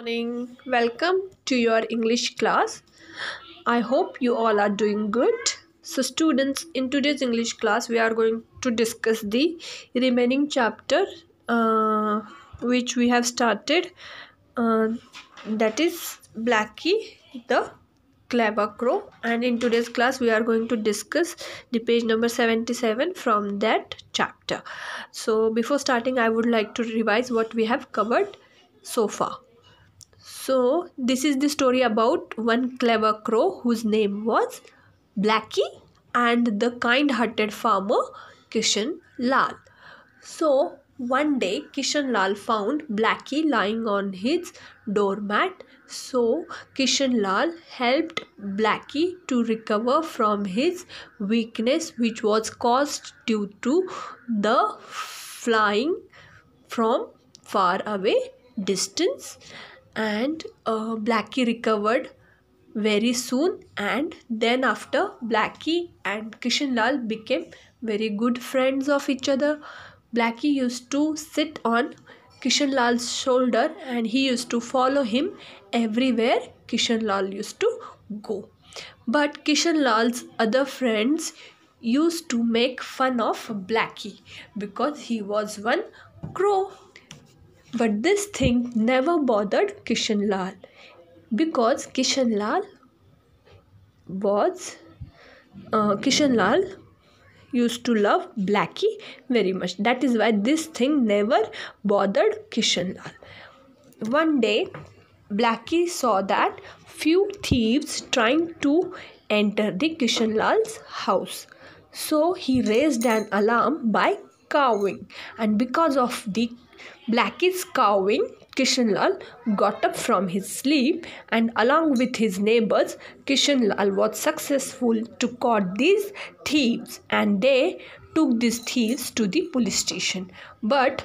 morning welcome to your english class i hope you all are doing good so students in today's english class we are going to discuss the remaining chapter uh, which we have started uh, that is blackie the clever crow and in today's class we are going to discuss the page number 77 from that chapter so before starting i would like to revise what we have covered so far so, this is the story about one clever crow whose name was Blackie and the kind hearted farmer Kishan Lal. So, one day Kishan Lal found Blackie lying on his doormat. So, Kishan Lal helped Blackie to recover from his weakness, which was caused due to the flying from far away distance and uh, Blackie recovered very soon and then after Blackie and Lal became very good friends of each other. Blackie used to sit on Lal's shoulder and he used to follow him everywhere Lal used to go. But Lal's other friends used to make fun of Blackie because he was one crow. But this thing never bothered Lal because Lal was uh, Lal used to love Blackie very much. That is why this thing never bothered Lal. One day, Blackie saw that few thieves trying to enter the Lal's house. So he raised an alarm by cowing and because of the Blackie's cawing, Kishanlal got up from his sleep and along with his neighbors, Kishanlal was successful to catch these thieves and they took these thieves to the police station. But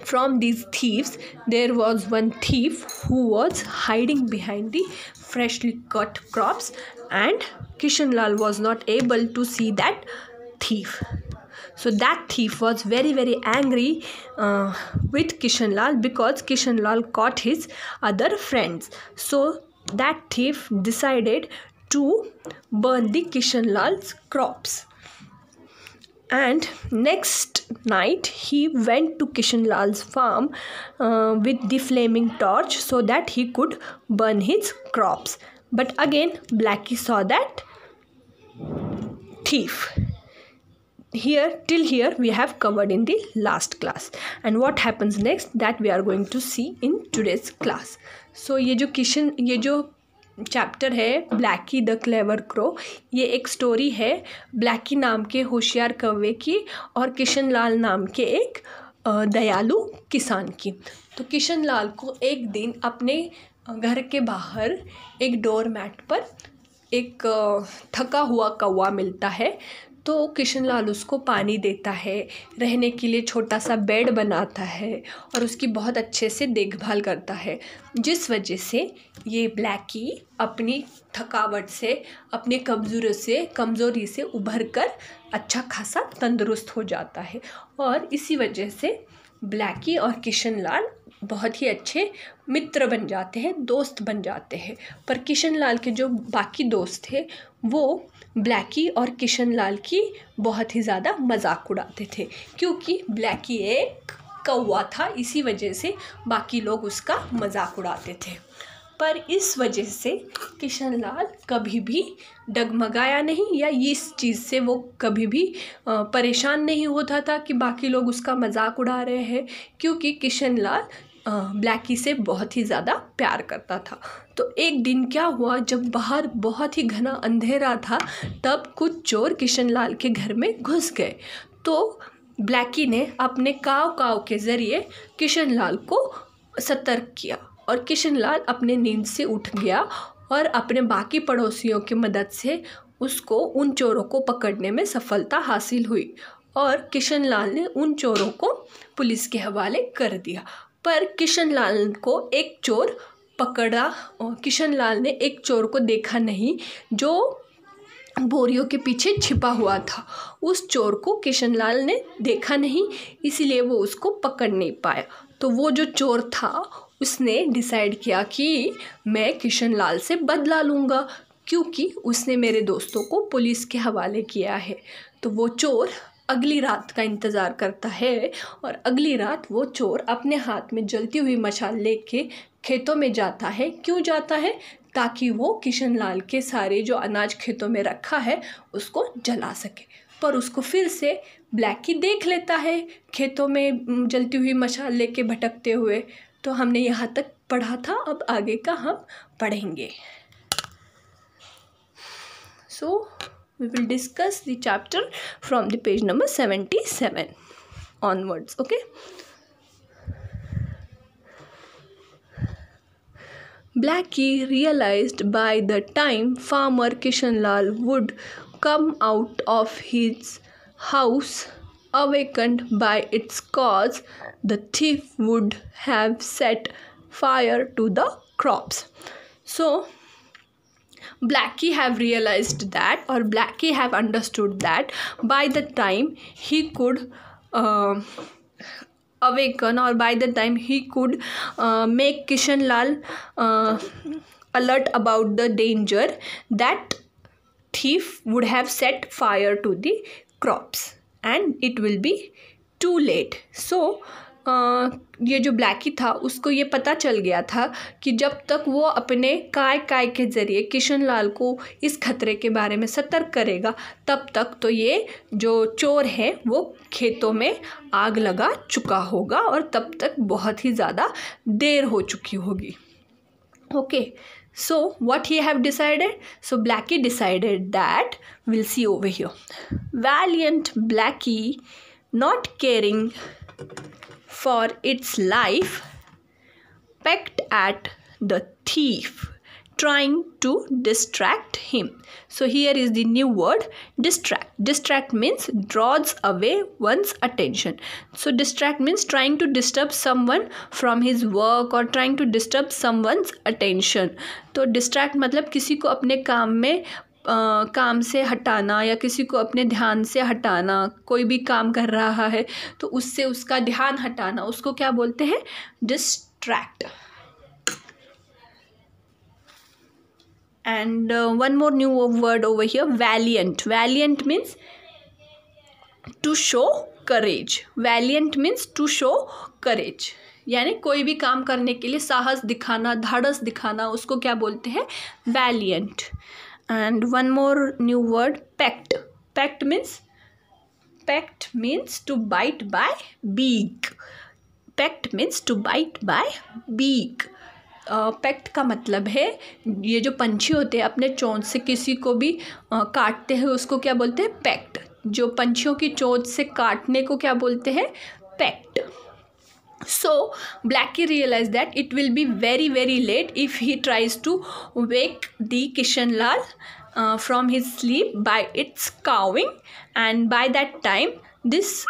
from these thieves, there was one thief who was hiding behind the freshly cut crops and Kishanlal was not able to see that thief. So that thief was very very angry uh, with Lal because Lal caught his other friends. So that thief decided to burn the Lal's crops. And next night, he went to Lal's farm uh, with the flaming torch so that he could burn his crops. But again, Blackie saw that thief here till here we have covered in the last class and what happens next that we are going to see in today's class so ये जो किशन ये जो chapter है Blackie the clever crow ये एक story है Blackie नाम के होशियार कौवे की और किशन लाल नाम के एक दयालु किसान की तो किशन लाल को एक दिन अपने घर के बाहर एक डोर मैट पर एक थका हुआ कौवा मिलता है तो किशन लाल उसको पानी देता है रहने के लिए छोटा सा बेड बनाता है और उसकी बहुत अच्छे से देखभाल करता है जिस वजह से ये ब्लैकी अपनी थकावट से अपने कमज़ोरों से कमज़ोरी से उभर कर अच्छा खासा तंदुरुस्त हो जाता है और इसी वजह से ब्लैकी और किशन लाल बहुत ही अच्छे मित्र बन जाते हैं दोस्त बन जाते हैं पर किशन लाल के जो बाकी दोस्त थे वो ब्लैकी और किशन लाल की बहुत ही ज़्यादा मजाक उड़ाते थे क्योंकि ब्लैकी एक कौवा था इसी वजह से बाकी लोग उसका मजाक उड़ाते थे पर इस वजह से किशन लाल कभी भी डगमगाया नहीं या इस चीज़ से वो कभी भी परेशान नहीं होता था कि बाकी लोग उसका मजाक उड़ा रहे हैं क्योंकि किशन लाल ब्लैकी से बहुत ही ज़्यादा प्यार करता था तो एक दिन क्या हुआ जब बाहर बहुत ही घना अंधेरा था तब कुछ चोर किशन लाल के घर में घुस गए तो ब्लैकी ने अपने काव काव के ज़रिए किशन लाल को सतर्क किया और किशन लाल अपने नींद से उठ गया और अपने बाकी पड़ोसियों की मदद से उसको उन चोरों को पकड़ने में सफलता हासिल हुई और किशन लाल ने उन चोरों को पुलिस के हवाले कर दिया पर किशन लाल को एक चोर पकड़ा और किशन लाल ने एक चोर को देखा नहीं जो बोरियों के पीछे छिपा हुआ था उस चोर को किशन लाल ने देखा नहीं इसीलिए वो उसको पकड़ नहीं पाया तो वो जो चोर था उसने डिसाइड किया कि मैं किशन लाल से बदला लूँगा क्योंकि उसने मेरे दोस्तों को पुलिस के हवाले किया है तो वो चोर अगली रात का इंतज़ार करता है और अगली रात वो चोर अपने हाथ में जलती हुई मशाल लेके खेतों में जाता है क्यों जाता है ताकि वो किशन लाल के सारे जो अनाज खेतों में रखा है उसको जला सके पर उसको फिर से ब्लैकी देख लेता है खेतों में जलती हुई मशाल लेके भटकते हुए तो हमने यहाँ तक पढ़ा था अब आगे का हम पढ़ेंगे सो so, we will discuss the chapter from the page number 77 onwards okay Blackie realized by the time farmer Kishanlal would come out of his house awakened by its cause the thief would have set fire to the crops so Blackie have realized that or Blackie have understood that by the time he could uh, awaken or by the time he could uh, make Kishan Lal uh, alert about the danger that thief would have set fire to the crops and it will be too late. So ये जो Blackie था उसको ये पता चल गया था कि जब तक वो अपने काय काय के ज़रिए किशन लाल को इस खतरे के बारे में सतर्क करेगा तब तक तो ये जो चोर है वो खेतों में आग लगा चुका होगा और तब तक बहुत ही ज़्यादा देर हो चुकी होगी okay so what you have decided so Blackie decided that will see over here valiant Blackie not caring for its life pecked at the thief trying to distract him. So here is the new word distract. Distract means draws away one's attention. So distract means trying to disturb someone from his work or trying to disturb someone's attention. So distract मतलब किसी को अपने काम में काम से हटाना या किसी को अपने ध्यान से हटाना कोई भी काम कर रहा है तो उससे उसका ध्यान हटाना उसको क्या बोलते हैं distract and one more new word over here valiant valiant means to show courage valiant means to show courage यानी कोई भी काम करने के लिए साहस दिखाना धाड़स दिखाना उसको क्या बोलते हैं valiant and one more new word packed packed means packed means to bite by beak packed means to bite by beak pact uh, का मतलब है ये जो पंछी होते हैं अपने चोंच से किसी को भी uh, काटते हैं उसको क्या बोलते हैं पैक्ट जो पंछियों की चोंच से काटने को क्या बोलते हैं pact so blackie realized that it will be very very late if he tries to wake the kishanlal uh, from his sleep by its cawing and by that time this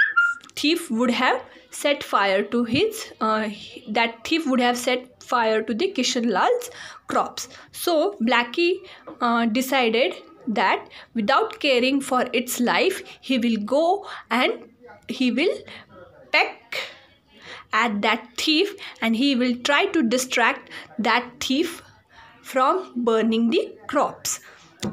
thief would have set fire to his uh, that thief would have set fire to the kishanlal's crops so blackie uh, decided that without caring for its life he will go and he will peck at that thief and he will try to distract that thief from burning the crops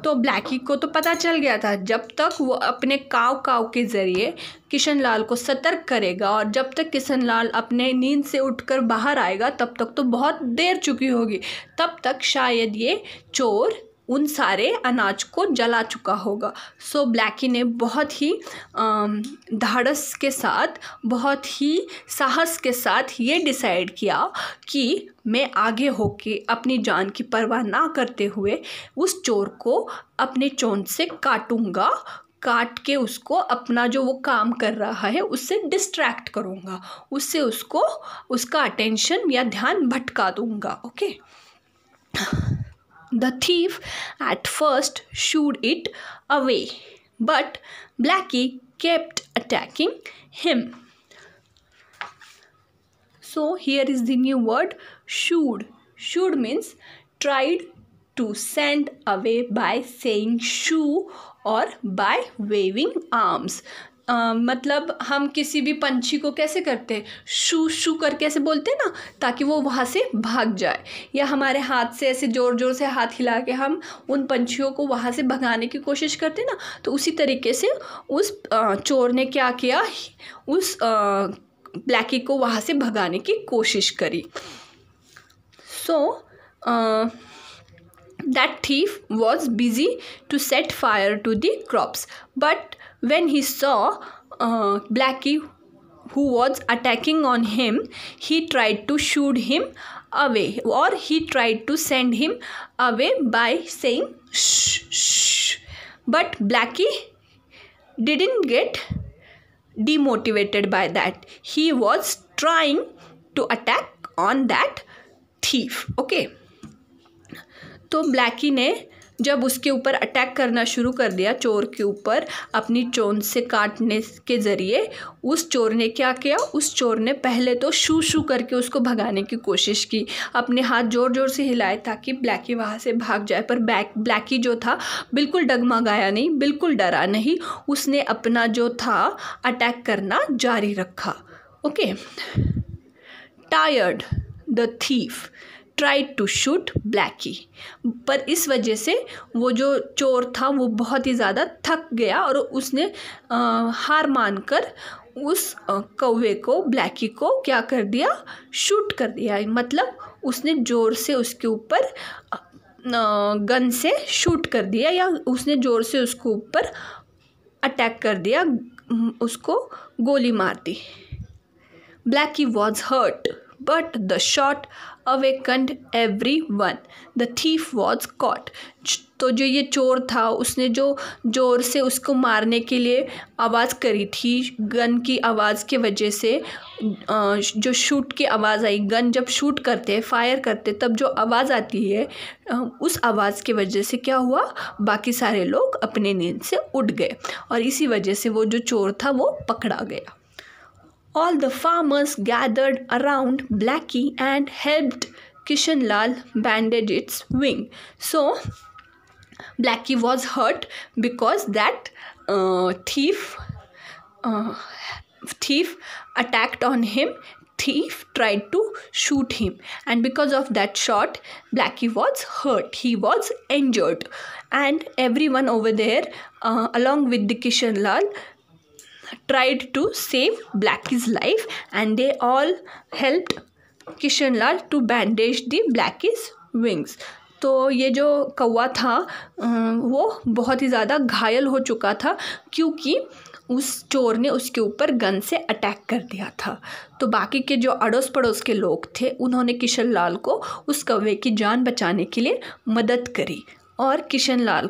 तो Blackie को तो पता चल गया था जब तक वो अपने काव काव के ज़रिए किशन लाल को सतर्क करेगा और जब तक किशन लाल अपने नींद से उठकर बाहर आएगा तब तक तो बहुत देर चुकी होगी तब तक शायद ये चोर उन सारे अनाज को जला चुका होगा सो ब्लैकी ने बहुत ही धाड़स के साथ बहुत ही साहस के साथ ये डिसाइड किया कि मैं आगे होके अपनी जान की परवाह ना करते हुए उस चोर को अपने चोन से काटूंगा काट के उसको अपना जो वो काम कर रहा है उससे डिस्ट्रैक्ट करूँगा उससे उसको उसका अटेंशन या ध्यान भटका दूँगा okay The thief at first shooed it away, but Blackie kept attacking him. So here is the new word shooed. Shooed means tried to send away by saying shoo or by waving arms. आ, मतलब हम किसी भी पंछी को कैसे करते हैं शू शू करके ऐसे बोलते हैं ना ताकि वो वहाँ से भाग जाए या हमारे हाथ से ऐसे ज़ोर ज़ोर से हाथ हिला के हम उन पंछियों को वहाँ से भगाने की कोशिश करते हैं ना तो उसी तरीके से उस चोर ने क्या किया उस ब्लैकी को वहाँ से भगाने की कोशिश करी so that thief was busy to set fire to the crops but When he saw uh, Blackie, who was attacking on him, he tried to shoot him away or he tried to send him away by saying shh, shh. But Blackie didn't get demotivated by that. He was trying to attack on that thief. Okay. तो Blackie ने जब उसके ऊपर attack करना शुरू कर दिया चोर के ऊपर अपनी चोन से काटने के ज़रिए उस चोर ने क्या किया उस चोर ने पहले तो शू शू करके उसको भगाने की कोशिश की अपने हाथ ज़ोर ज़ोर से हिलाए ताकि ब्लैकी वहाँ से भाग जाए पर बैक ब्लैकी जो था बिल्कुल डगमगाया नहीं बिल्कुल डरा नहीं उसने अपना जो था अटैक करना जारी रखा okay tired the thief tried to shoot Blackie पर इस वजह से वो जो चोर था वो बहुत ही ज़्यादा थक गया और उसने आ, हार मानकर उस कौवे को ब्लैकी को क्या कर दिया शूट कर दिया मतलब उसने ज़ोर से उसके ऊपर गन से शूट कर दिया या उसने ज़ोर से उसके ऊपर अटैक कर दिया उसको गोली मार दी Blackie was hurt but the shot awakened everyone the thief was caught तो जो ये चोर था उसने जो जोर से उसको मारने के लिए आवाज़ करी थी गन की आवाज़ के वजह से जो शूट की आवाज़ आई गन जब शूट करते फायर करते तब जो आवाज़ आती है उस आवाज़ की वजह से क्या हुआ बाकी सारे लोग अपने नींद से उठ गए और इसी वजह से वो जो चोर था वो पकड़ा गया all the farmers gathered around Blackie and helped Kishanlal bandage its wing. So, Blackie was hurt because that uh, thief uh, thief attacked on him. Thief tried to shoot him, and because of that shot, Blackie was hurt. He was injured, and everyone over there, uh, along with the Kishanlal, tried to save Blackie's life and they all helped kishan to bandage the black is wings तो ये जो कौवा था वो बहुत ही ज़्यादा घायल हो चुका था क्योंकि उस चोर ने उसके ऊपर गन से अटैक कर दिया था तो बाकी के जो अड़ोस पड़ोस के लोग थे उन्होंने किशन लाल को उस कौवे की जान बचाने के लिए मदद करी और किशन लाल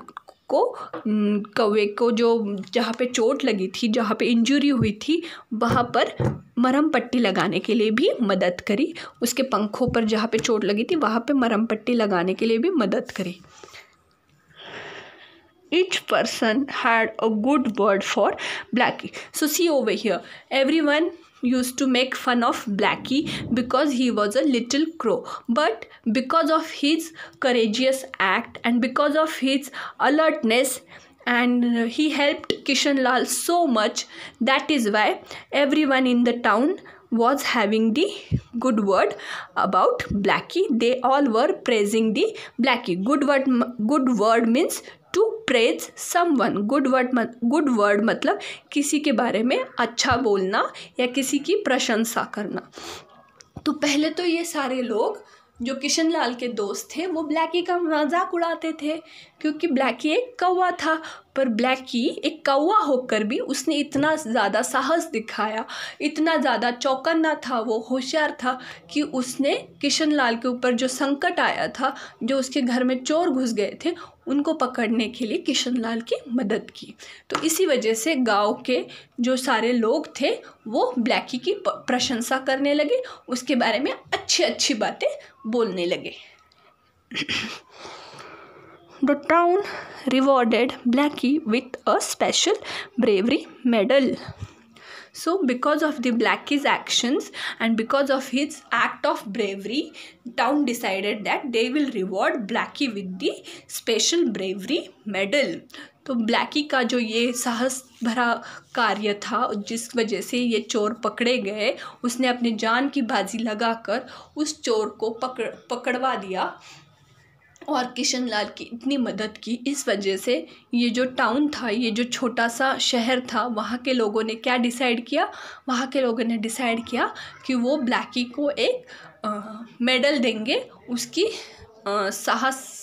को कौवे को जो जहाँ पे चोट लगी थी जहाँ पे इंजरी हुई थी वहाँ पर मरम पट्टी लगाने के लिए भी मदद करी उसके पंखों पर जहाँ पे चोट लगी थी वहाँ पे मरम पट्टी लगाने के लिए भी मदद करी each person had a good word for black so see see here everyone used to make fun of Blackie because he was a little crow. But because of his courageous act and because of his alertness, and he helped Kishan Lal so much that is why everyone in the town was having the good word about blackie they all were praising the blackie good word good word means to praise someone good word good word मतलब किसी के बारे में अच्छा बोलना या किसी की प्रशंसा करना तो पहले तो ये सारे लोग जो किशन लाल के दोस्त थे वो ब्लैकी का मजाक उड़ाते थे क्योंकि ब्लैकी एक कौवा था पर ब्लैकी एक कौवा होकर भी उसने इतना ज़्यादा साहस दिखाया इतना ज़्यादा चौकन्ना था वो होशियार था कि उसने किशन लाल के ऊपर जो संकट आया था जो उसके घर में चोर घुस गए थे उनको पकड़ने के लिए किशन लाल की मदद की तो इसी वजह से गांव के जो सारे लोग थे वो ब्लैकी की प्रशंसा करने लगे उसके बारे में अच्छी अच्छी बातें बोलने लगे the town rewarded Blackie with a special bravery medal. So, because of the Blackie's actions and because of his act of bravery, town decided that they will reward Blackie with the special bravery medal. तो Blackie का जो ये साहस भरा कार्य था जिस वजह से ये चोर पकड़े गए उसने अपनी जान की बाजी लगाकर उस चोर को पकड़ पकड़वा दिया और किशन लाल की इतनी मदद की इस वजह से ये जो टाउन था ये जो छोटा सा शहर था वहाँ के लोगों ने क्या डिसाइड किया वहाँ के लोगों ने डिसाइड किया कि वो ब्लैकी को एक आ, मेडल देंगे उसकी आ, साहस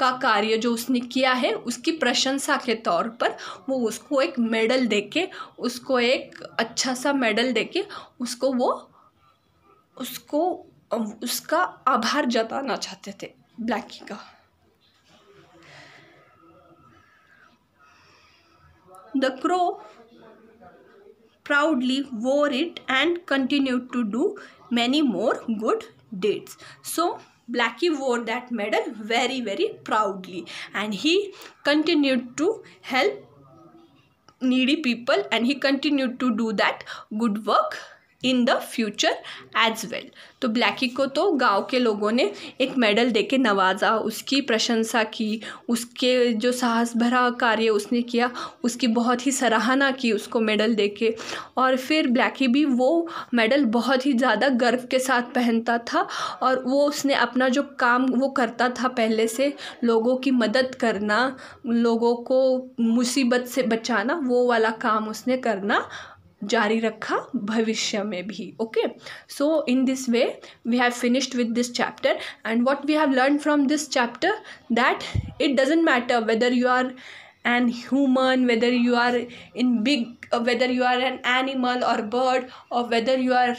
का कार्य जो उसने किया है उसकी प्रशंसा के तौर पर वो उसको एक मेडल देके उसको एक अच्छा सा मेडल देके उसको वो उसको उसका आभार जताना चाहते थे ब्लैकी का The crow proudly wore it and continued to do many more good deeds. So, Blackie wore that medal very, very proudly and he continued to help needy people and he continued to do that good work in the future as well तो Blackie को तो गांव के लोगों ने एक medal दे के नवाजा उसकी प्रशंसा की उसके जो साहस भरा कार्य उसने किया उसकी बहुत ही सराहना की उसको मेडल दे के और फिर ब्लैकी भी वो मेडल बहुत ही ज़्यादा गर्व के साथ पहनता था और वो उसने अपना जो काम वो करता था पहले से लोगों की मदद करना लोगों को मुसीबत से बचाना वो वाला काम उसने करना जारी रखा भविष्य में भी okay so in this way we have finished with this chapter and what we have learn from this chapter that it doesn't matter whether you are an human whether you are in big whether you are an animal और bird और whether you are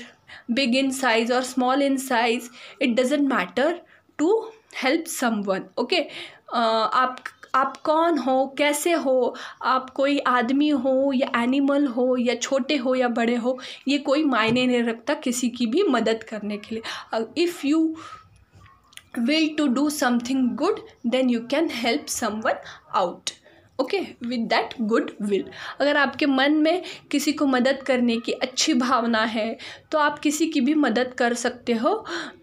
big in size और small in size it doesn't matter to help someone okay आप आप कौन हो कैसे हो आप कोई आदमी हो या एनिमल हो या छोटे हो या बड़े हो ये कोई मायने नहीं रखता किसी की भी मदद करने के लिए if you will to do something good then you can help someone out okay with that good will अगर आपके मन में किसी को मदद करने की अच्छी भावना है तो आप किसी की भी मदद कर सकते हो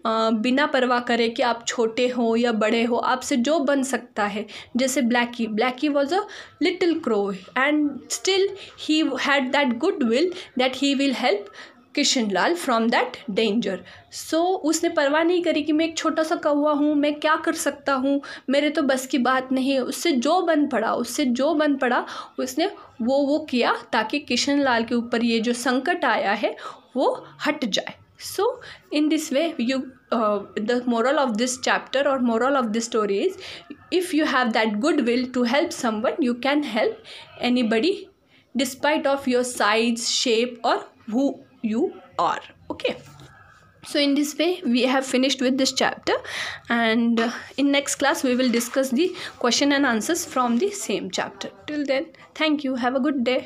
आ, बिना परवाह करे कि आप छोटे हो या बड़े हो आपसे जो बन सकता है जैसे Blackie Blackie was a little crow and still he had that good will that he will help Kishan Lal from that danger so उसने परवाह नहीं करी कि मैं एक छोटा सा कौआ हूँ मैं क्या कर सकता हूँ मेरे तो बस की बात नहीं है उससे जो बन पड़ा उससे जो बन पड़ा उसने वो वो किया ताकि किशन लाल के ऊपर ये जो संकट आया है वो हट जाए so in this way you the moral of this chapter और moral of this story is if you have that good will to help someone you can help anybody despite of your size shape और you are okay so in this way we have finished with this chapter and uh, in next class we will discuss the question and answers from the same chapter till then thank you have a good day